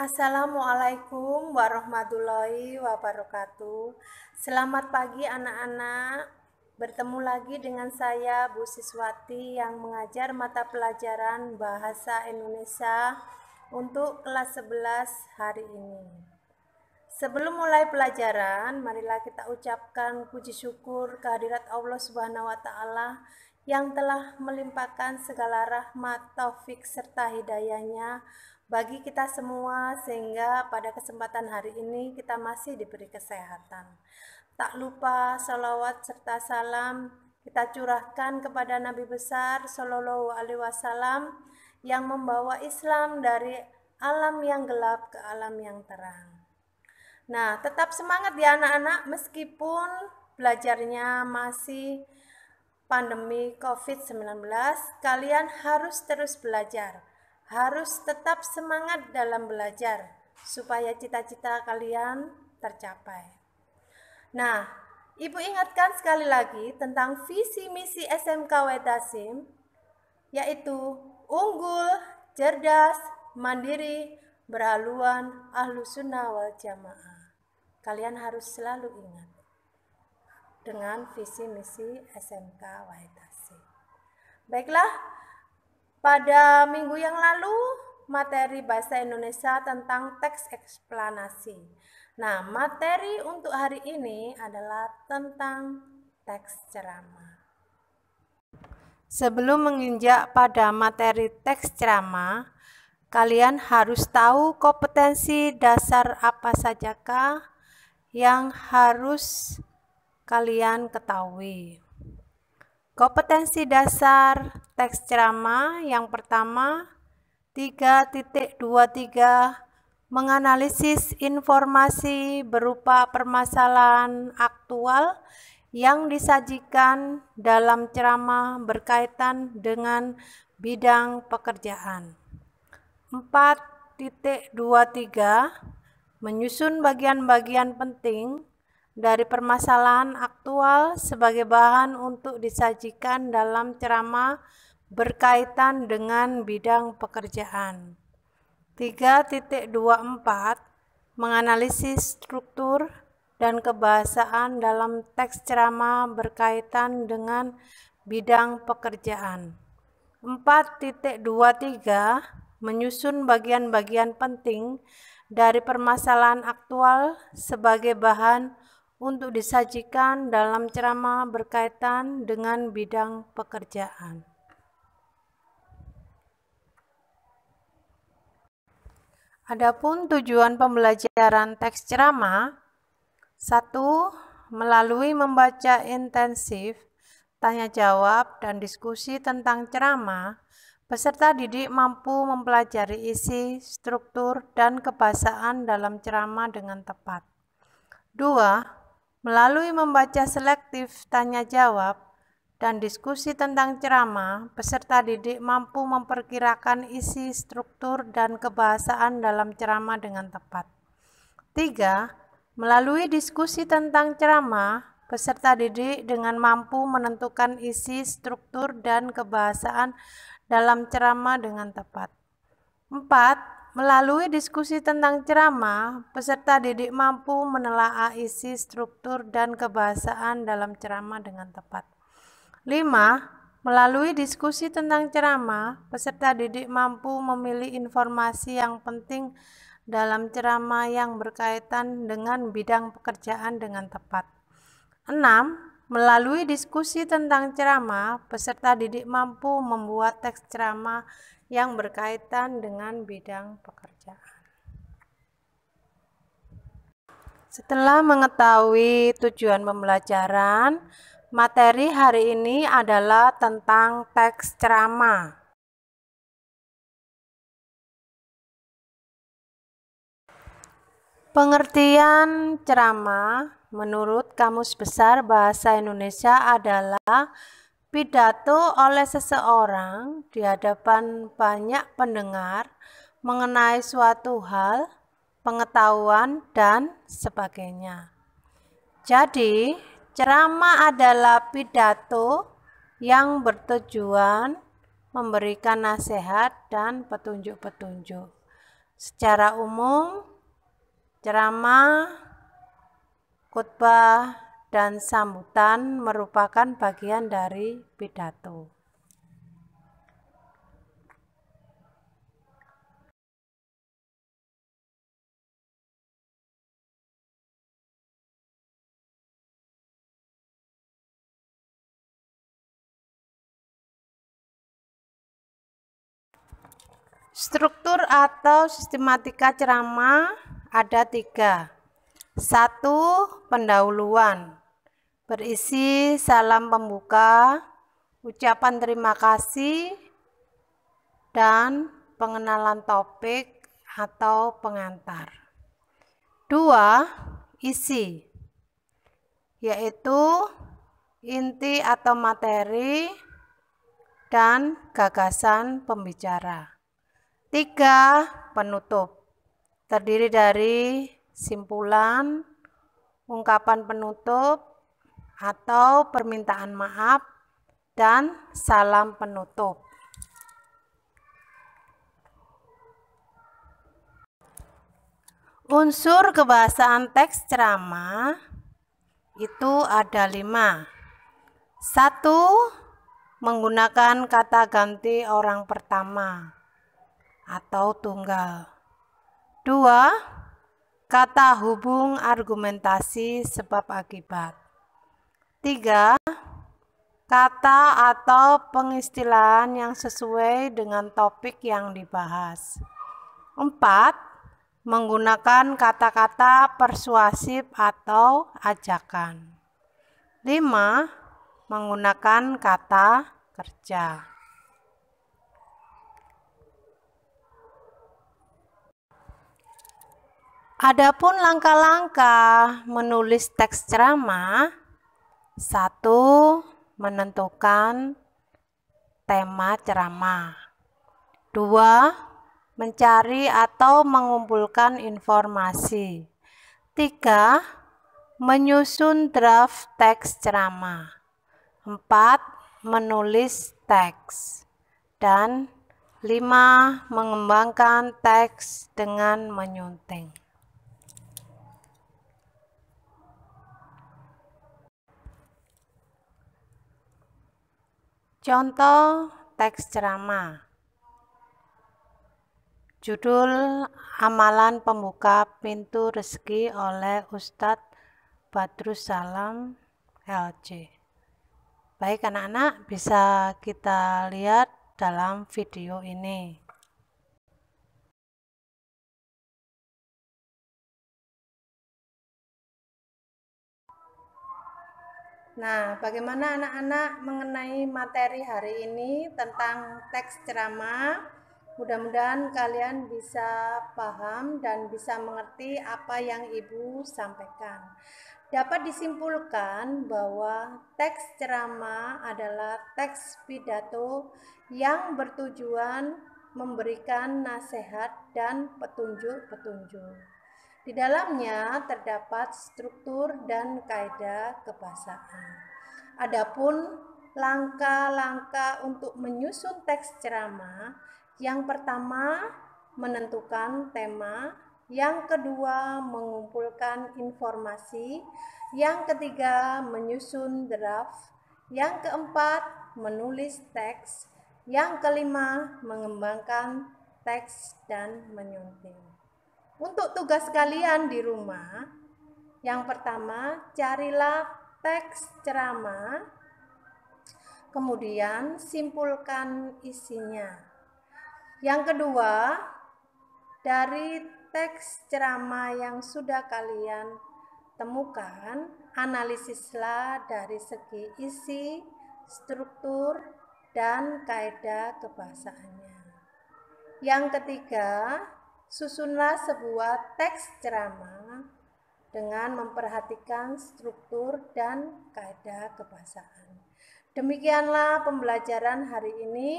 Assalamualaikum warahmatullahi wabarakatuh. Selamat pagi anak-anak. Bertemu lagi dengan saya Bu Siswati yang mengajar mata pelajaran Bahasa Indonesia untuk kelas 11 hari ini. Sebelum mulai pelajaran, marilah kita ucapkan puji syukur kehadirat Allah Subhanahu wa taala yang telah melimpahkan segala rahmat, taufik serta hidayahnya bagi kita semua sehingga pada kesempatan hari ini kita masih diberi kesehatan. Tak lupa salawat serta salam kita curahkan kepada Nabi besar Shallallahu Alaihi Wasallam yang membawa Islam dari alam yang gelap ke alam yang terang. Nah, tetap semangat ya anak-anak meskipun belajarnya masih pandemi COVID-19, kalian harus terus belajar harus tetap semangat dalam belajar supaya cita-cita kalian tercapai. Nah, Ibu ingatkan sekali lagi tentang visi misi SMK Wetasim yaitu unggul, cerdas, mandiri, berhaluan, ahlu sunnah wal jamaah. Kalian harus selalu ingat dengan visi misi SMK Waitasi. Baiklah, pada minggu yang lalu, materi bahasa Indonesia tentang teks eksplanasi. Nah, materi untuk hari ini adalah tentang teks ceramah. Sebelum menginjak pada materi teks ceramah, kalian harus tahu kompetensi dasar apa sajakah yang harus kalian ketahui. Kompetensi dasar teks ceramah yang pertama 3.23 menganalisis informasi berupa permasalahan aktual yang disajikan dalam ceramah berkaitan dengan bidang pekerjaan. 4.23 menyusun bagian-bagian penting dari permasalahan aktual sebagai bahan untuk disajikan dalam ceramah berkaitan dengan bidang pekerjaan. 3.24 menganalisis struktur dan kebahasaan dalam teks ceramah berkaitan dengan bidang pekerjaan. 4.23 menyusun bagian-bagian penting dari permasalahan aktual sebagai bahan untuk disajikan dalam ceramah berkaitan dengan bidang pekerjaan. Adapun tujuan pembelajaran teks ceramah, satu melalui membaca intensif, tanya jawab dan diskusi tentang ceramah, peserta didik mampu mempelajari isi, struktur dan kebahasaan dalam ceramah dengan tepat. Dua, Melalui membaca selektif tanya jawab dan diskusi tentang ceramah, peserta didik mampu memperkirakan isi, struktur, dan kebahasaan dalam ceramah dengan tepat. 3. Melalui diskusi tentang ceramah, peserta didik dengan mampu menentukan isi, struktur, dan kebahasaan dalam ceramah dengan tepat. 4 Melalui diskusi tentang ceramah, peserta didik mampu menelaah isi struktur dan kebahasaan dalam ceramah dengan tepat. 5. Melalui diskusi tentang ceramah, peserta didik mampu memilih informasi yang penting dalam ceramah yang berkaitan dengan bidang pekerjaan dengan tepat. 6 Melalui diskusi tentang ceramah, peserta didik mampu membuat teks ceramah yang berkaitan dengan bidang pekerjaan. Setelah mengetahui tujuan pembelajaran, materi hari ini adalah tentang teks ceramah. Pengertian ceramah Menurut Kamus Besar Bahasa Indonesia adalah pidato oleh seseorang di hadapan banyak pendengar mengenai suatu hal, pengetahuan, dan sebagainya. Jadi, ceramah adalah pidato yang bertujuan memberikan nasihat dan petunjuk-petunjuk. Secara umum, ceramah Khutbah dan sambutan merupakan bagian dari pidato. Struktur atau sistematika ceramah ada tiga. Satu pendahuluan berisi salam pembuka, ucapan terima kasih, dan pengenalan topik atau pengantar. Dua, isi, yaitu inti atau materi dan gagasan pembicara. Tiga, penutup, terdiri dari simpulan, ungkapan penutup, atau permintaan maaf, dan salam penutup. Unsur kebahasaan teks ceramah itu ada lima. Satu, menggunakan kata ganti orang pertama atau tunggal. Dua, Kata hubung argumentasi sebab akibat. tiga Kata atau pengistilahan yang sesuai dengan topik yang dibahas. empat Menggunakan kata-kata persuasif atau ajakan. lima Menggunakan kata kerja. Adapun langkah-langkah menulis teks ceramah, satu menentukan tema ceramah, dua mencari atau mengumpulkan informasi, tiga menyusun draft teks ceramah, empat menulis teks, dan lima mengembangkan teks dengan menyunting. Contoh teks ceramah. Judul Amalan Pembuka Pintu Rezeki oleh Ustadz Badrus Salam LC. Baik anak-anak, bisa kita lihat dalam video ini. Nah, bagaimana anak-anak mengenai materi hari ini tentang teks ceramah? Mudah-mudahan kalian bisa paham dan bisa mengerti apa yang Ibu sampaikan. Dapat disimpulkan bahwa teks ceramah adalah teks pidato yang bertujuan memberikan nasihat dan petunjuk-petunjuk. Di dalamnya terdapat struktur dan kaedah kebahasaan. Adapun langkah-langkah untuk menyusun teks ceramah, yang pertama menentukan tema, yang kedua mengumpulkan informasi, yang ketiga menyusun draft, yang keempat menulis teks, yang kelima mengembangkan teks dan menyunting. Untuk tugas kalian di rumah, yang pertama carilah teks ceramah, kemudian simpulkan isinya. Yang kedua, dari teks ceramah yang sudah kalian temukan, analisislah dari segi isi, struktur, dan kaedah kebahasaannya. Yang ketiga, susunlah sebuah teks ceramah dengan memperhatikan struktur dan kaidah kebahasaan. Demikianlah pembelajaran hari ini.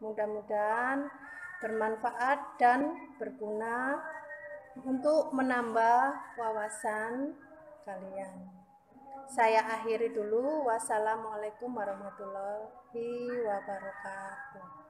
Mudah-mudahan bermanfaat dan berguna untuk menambah wawasan kalian. Saya akhiri dulu. Wassalamualaikum warahmatullahi wabarakatuh.